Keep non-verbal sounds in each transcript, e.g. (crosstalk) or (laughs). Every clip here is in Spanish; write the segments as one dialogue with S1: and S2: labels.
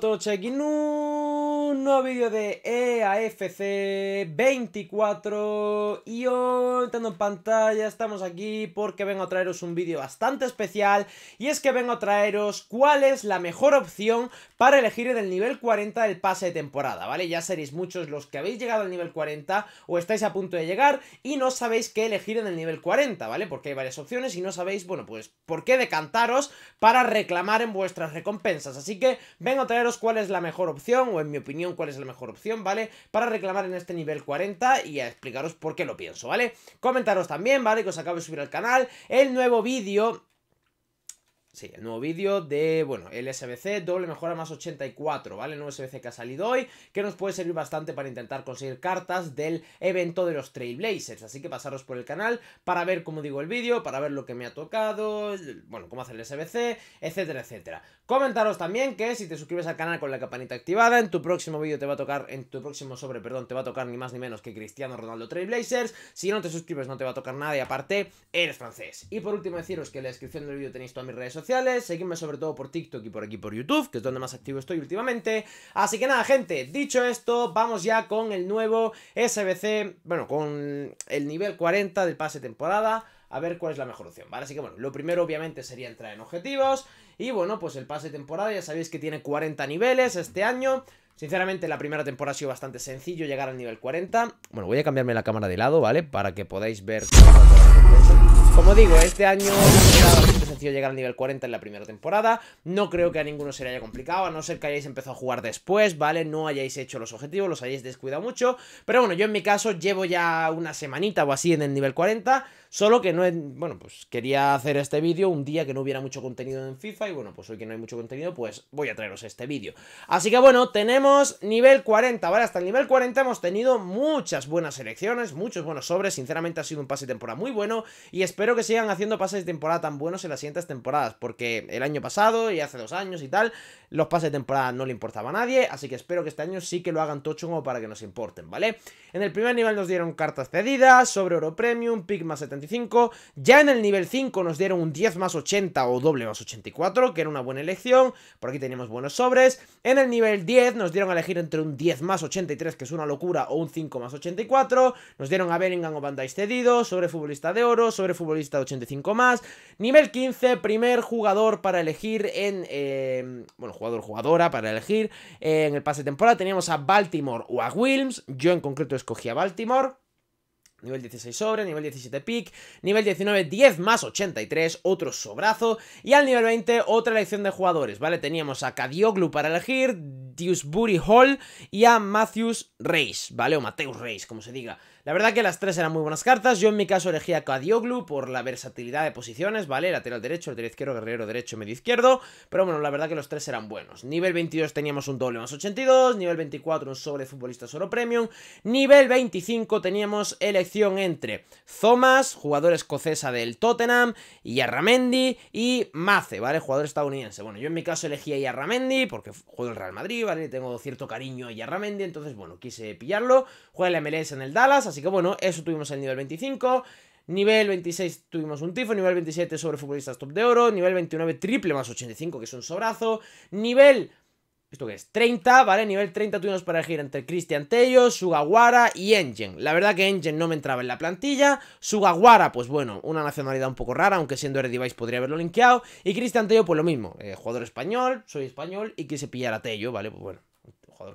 S1: το τσέγγινού nuevo vídeo de EAFC 24 y hoy, entrando en pantalla, estamos aquí porque vengo a traeros un vídeo bastante especial y es que vengo a traeros cuál es la mejor opción para elegir en el nivel 40 del pase de temporada, ¿vale? Ya seréis muchos los que habéis llegado al nivel 40 o estáis a punto de llegar y no sabéis qué elegir en el nivel 40, ¿vale? Porque hay varias opciones y no sabéis, bueno, pues por qué decantaros para reclamar en vuestras recompensas, así que vengo a traeros cuál es la mejor opción o en mi opinión cuál es la mejor opción, ¿vale? Para reclamar en este nivel 40 y a explicaros por qué lo pienso, ¿vale? Comentaros también, ¿vale? Que os acabo de subir al canal el nuevo vídeo Sí, el nuevo vídeo de, bueno, el SBC doble mejora más 84, ¿vale? El nuevo SBC que ha salido hoy, que nos puede servir bastante para intentar conseguir cartas del evento de los Trailblazers. Así que pasaros por el canal para ver, como digo, el vídeo, para ver lo que me ha tocado, bueno, cómo hacer el SBC, etcétera, etcétera. Comentaros también que si te suscribes al canal con la campanita activada, en tu próximo vídeo te va a tocar, en tu próximo sobre, perdón, te va a tocar ni más ni menos que Cristiano Ronaldo Trailblazers. Si no te suscribes no te va a tocar nada y aparte, eres francés. Y por último deciros que en la descripción del vídeo tenéis todas mis redes sociales seguidme sobre todo por TikTok y por aquí por YouTube, que es donde más activo estoy últimamente. Así que nada, gente, dicho esto, vamos ya con el nuevo SBC, bueno, con el nivel 40 del pase temporada a ver cuál es la mejor opción, ¿vale? Así que bueno, lo primero obviamente sería entrar en objetivos y bueno, pues el pase temporada ya sabéis que tiene 40 niveles este año. Sinceramente la primera temporada ha sido bastante sencillo llegar al nivel 40. Bueno, voy a cambiarme la cámara de lado, ¿vale? Para que podáis ver... Como digo, este año sido bastante sencillo llegar al nivel 40 en la primera temporada. No creo que a ninguno se le haya complicado, a no ser que hayáis empezado a jugar después, ¿vale? No hayáis hecho los objetivos, los hayáis descuidado mucho. Pero bueno, yo en mi caso llevo ya una semanita o así en el nivel 40. Solo que no, bueno, pues quería hacer este vídeo un día que no hubiera mucho contenido en FIFA y bueno, pues hoy que no hay mucho contenido, pues voy a traeros este vídeo. Así que bueno, tenemos nivel 40, ¿vale? Hasta el nivel 40 hemos tenido muchas buenas elecciones, muchos buenos sobres, sinceramente ha sido un pase de temporada muy bueno y espero que sigan haciendo pases de temporada tan buenos en las siguientes temporadas, porque el año pasado y hace dos años y tal, los pases de temporada no le importaba a nadie, así que espero que este año sí que lo hagan tocho como para que nos importen, ¿vale? En el primer nivel nos dieron cartas cedidas, sobre oro premium, pick más 75, ya en el nivel 5 nos dieron un 10 más 80 o doble más 84, que era una buena elección, por aquí teníamos buenos sobres, en el nivel 10 nos dieron a elegir entre un 10 más 83, que es una locura, o un 5 más 84, nos dieron a Bellingham o Bandai cedido, sobre futbolista de oro, sobre futbolista de 85 más. Nivel 15, primer jugador para elegir en... Em, bueno, jugador, jugadora para elegir. Eh, en el pase de temporada teníamos a Baltimore o a Wilms. Yo en concreto escogí a Baltimore. Nivel 16 sobre, nivel 17 pick, nivel 19 10 más 83, otro sobrazo. Y al nivel 20 otra elección de jugadores, ¿vale? Teníamos a Cadioglu para elegir, Dewsbury Hall y a Matthews Reis, ¿vale? O Mateus Reis, como se diga. La verdad que las tres eran muy buenas cartas. Yo en mi caso elegía a Kadioglu por la versatilidad de posiciones, ¿vale? Lateral derecho, lateral izquierdo, guerrero derecho, medio izquierdo. Pero bueno, la verdad que los tres eran buenos. Nivel 22 teníamos un doble más 82. Nivel 24 un sobre futbolista solo premium. Nivel 25 teníamos elección entre Thomas, jugador escocesa del Tottenham, y y Mace, ¿vale? Jugador estadounidense. Bueno, yo en mi caso elegía a Yarramendi porque juego el Real Madrid, ¿vale? Tengo cierto cariño a Yarramendi, entonces bueno, quise pillarlo. Juega el MLS en el Dallas, Así que bueno, eso tuvimos el nivel 25. Nivel 26 tuvimos un tifo, nivel 27 sobre futbolistas top de oro, nivel 29 triple más 85, que es un sobrazo, nivel... ¿Esto qué es? 30, ¿vale? Nivel 30 tuvimos para elegir entre Cristian Tello, Sugawara y Engen. La verdad que Engen no me entraba en la plantilla. Sugawara, pues bueno, una nacionalidad un poco rara, aunque siendo R-Device podría haberlo linkeado. Y Cristian Tello, pues lo mismo. Eh, jugador español, soy español y quise pillar a Tello, ¿vale? Pues bueno,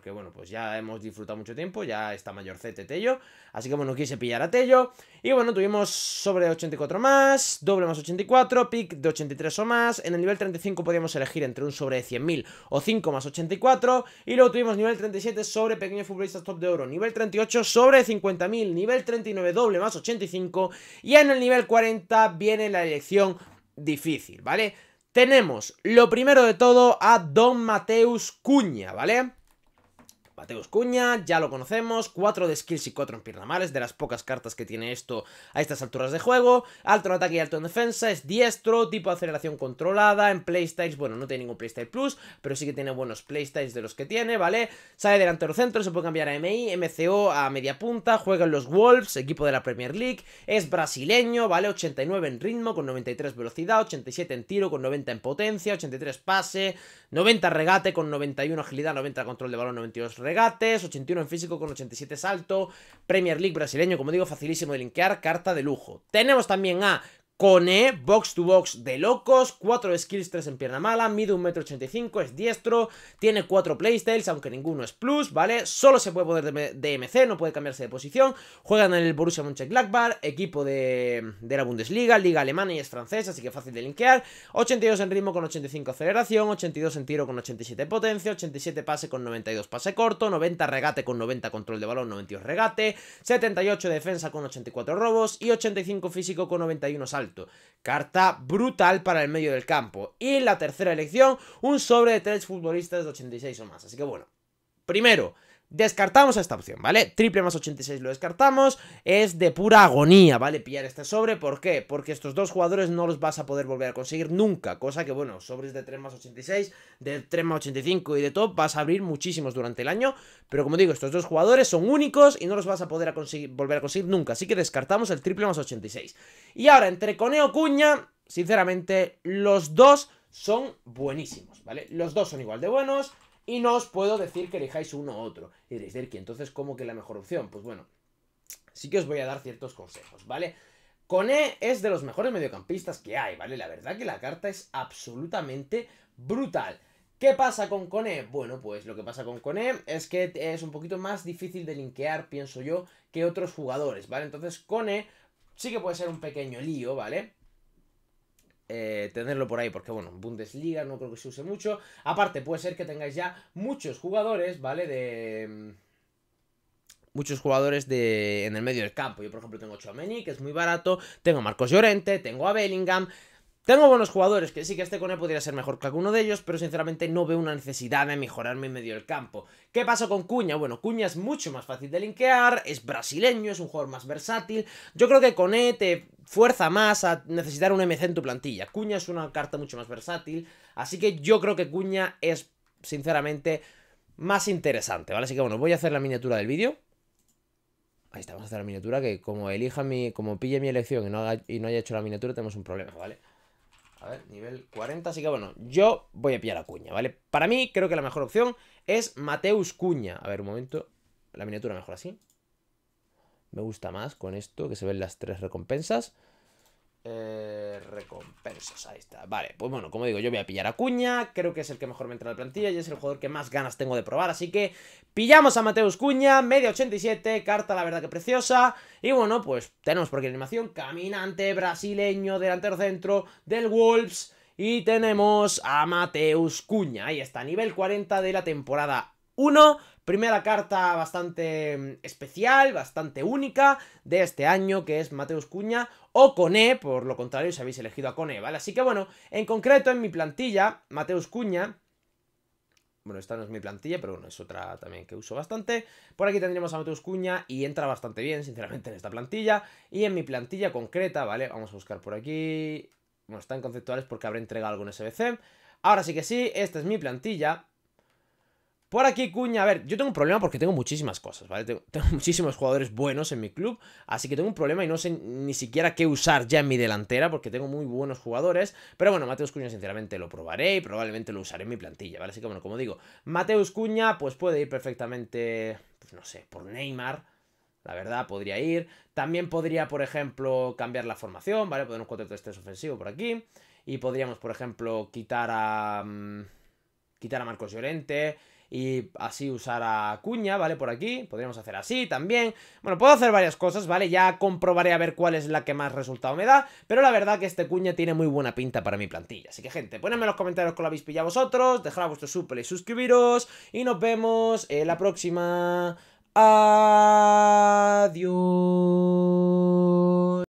S1: que, bueno, pues ya hemos disfrutado mucho tiempo, ya está mayorcete Tello, así que bueno, quise pillar a Tello, y bueno, tuvimos sobre 84 más, doble más 84, pick de 83 o más, en el nivel 35 podíamos elegir entre un sobre de 100.000 o 5 más 84, y luego tuvimos nivel 37 sobre pequeño futbolista top de oro, nivel 38 sobre 50.000, nivel 39 doble más 85, y en el nivel 40 viene la elección difícil, ¿vale? Tenemos lo primero de todo a Don Mateus Cuña, ¿vale? Mateus Cuña, ya lo conocemos, 4 de skills y 4 en piernamales, de las pocas cartas que tiene esto a estas alturas de juego, alto en ataque y alto en defensa, es diestro, tipo aceleración controlada, en playstyles, bueno, no tiene ningún playstyle plus, pero sí que tiene buenos playstyles de los que tiene, ¿vale? Sale delantero centro, se puede cambiar a MI, MCO a media punta, juega en los Wolves, equipo de la Premier League, es brasileño, ¿vale? 89 en ritmo, con 93 velocidad, 87 en tiro, con 90 en potencia, 83 pase, 90 regate, con 91 agilidad, 90 control de balón, 92 regates, 81 en físico con 87 salto, Premier League brasileño, como digo, facilísimo de linkear, carta de lujo. Tenemos también a Cone, box to box de locos, 4 skills, 3 en pierna mala, mide 1,85m, es diestro, tiene 4 playstyles, aunque ninguno es plus, ¿vale? Solo se puede poder de MC, no puede cambiarse de posición, juegan en el Borussia Mönchengladbach, equipo de, la Bundesliga, liga alemana y es francés, así que fácil de linkear, 82 en ritmo con 85 aceleración, 82 en tiro con 87 potencia, 87 pase con 92 pase corto, 90 regate con 90 control de balón, 92 regate, 78 defensa con 84 robos y 85 físico con 91 salto. Carta brutal para el medio del campo. Y la tercera elección, un sobre de tres futbolistas de 86 o más. Así que bueno, primero, Descartamos esta opción, ¿vale? Triple más 86 lo descartamos. Es de pura agonía, ¿vale? Pillar este sobre. ¿Por qué? Porque estos dos jugadores no los vas a poder volver a conseguir nunca. Cosa que, bueno, sobres de 3 más 86, de 3 más 85 y de top vas a abrir muchísimos durante el año. Pero como digo, estos dos jugadores son únicos y no los vas a poder conseguir, volver a conseguir nunca. Así que descartamos el triple más 86. Y ahora, entre Coneo Cuña, sinceramente, los dos son buenísimos, ¿vale? Los dos son igual de buenos. Y no os puedo decir que elijáis uno u otro. Y diréis, que entonces, ¿cómo que la mejor opción? Pues bueno, sí que os voy a dar ciertos consejos, ¿vale? Cone es de los mejores mediocampistas que hay, ¿vale? La verdad que la carta es absolutamente brutal. ¿Qué pasa con Cone? Bueno, pues lo que pasa con Cone es que es un poquito más difícil de linkear, pienso yo, que otros jugadores, ¿vale? Entonces Cone sí que puede ser un pequeño lío, ¿vale? Eh, tenerlo por ahí, porque bueno, Bundesliga no creo que se use mucho. Aparte, puede ser que tengáis ya muchos jugadores, ¿vale? De mm, muchos jugadores de, en el medio del campo. Yo, por ejemplo, tengo Chouameni, que es muy barato, tengo a Marcos Llorente, tengo a Bellingham, tengo buenos jugadores, que sí que este Cone podría ser mejor que alguno de ellos, pero sinceramente no veo una necesidad de mejorarme en medio del campo. ¿Qué pasó con Cuña? Bueno, Cuña es mucho más fácil de linkear, es brasileño, es un jugador más versátil. Yo creo que Cone te fuerza más a necesitar un MC en tu plantilla. Cuña es una carta mucho más versátil, así que yo creo que Cuña es, sinceramente, más interesante, ¿vale? Así que bueno, voy a hacer la miniatura del vídeo. Ahí está, vamos a hacer la miniatura, que como elija mi, como pille mi elección y no, haga, y no haya hecho la miniatura, tenemos un problema, ¿vale? A ver, nivel 40, así que bueno, yo voy a pillar a Cuña, ¿vale? Para mí creo que la mejor opción es Mateus Cuña. A ver, un momento, la miniatura mejor así. Me gusta más con esto, que se ven las tres recompensas. Eh, recompensas, ahí está. Vale, pues bueno, como digo, yo voy a pillar a Cuña. Creo que es el que mejor me entra en la plantilla y es el jugador que más ganas tengo de probar. Así que pillamos a Mateus Cuña, media 87, carta la verdad que preciosa. Y bueno, pues tenemos por aquí animación: caminante, brasileño, delantero centro, del Wolves. Y tenemos a Mateus Cuña. Ahí está, nivel 40 de la temporada 1. Primera carta bastante mm, especial, bastante única de este año, que es Mateus Cuña o Cone, por lo contrario, si habéis elegido a Cone, ¿vale? Así que bueno, en concreto en mi plantilla, Mateus Cuña, bueno, esta no es mi plantilla, pero bueno, es otra también que uso bastante. Por aquí tendríamos a Mateus Cuña y entra bastante bien, sinceramente, en esta plantilla. Y en mi plantilla concreta, ¿vale? Vamos a buscar por aquí. Bueno, están conceptuales porque habré entregado algo en SBC. Ahora sí que sí, esta es mi plantilla. Por aquí, Cuña. A ver, yo tengo un problema porque tengo muchísimas cosas, ¿vale? Tengo, (laughs) muchísimos jugadores buenos en mi club. Así que tengo un problema y no sé ni siquiera qué usar ya en mi delantera porque tengo muy buenos jugadores. Pero bueno, Mateus Cuña, sinceramente, lo probaré y probablemente lo usaré en mi plantilla, ¿vale? Así que bueno, como digo, Mateus Cuña, pues puede ir perfectamente, pues no sé, por Neymar. La verdad, podría ir. También podría, por ejemplo, cambiar la formación, ¿vale? poner un 4-3-3 ofensivo por aquí. Y podríamos, por ejemplo, quitar a... Mm, quitar a Marcos Llorente y así usar a Cuña, ¿vale? Por aquí, podríamos hacer así también. Bueno, puedo hacer varias cosas, ¿vale? Ya comprobaré a ver cuál es la que más resultado me da, pero la verdad que este Cuña tiene muy buena pinta para mi plantilla. Así que, gente, ponedme en los comentarios con la habéis pillado vosotros, dejad vuestro súper y suscribiros, y nos vemos en la próxima. Adiós.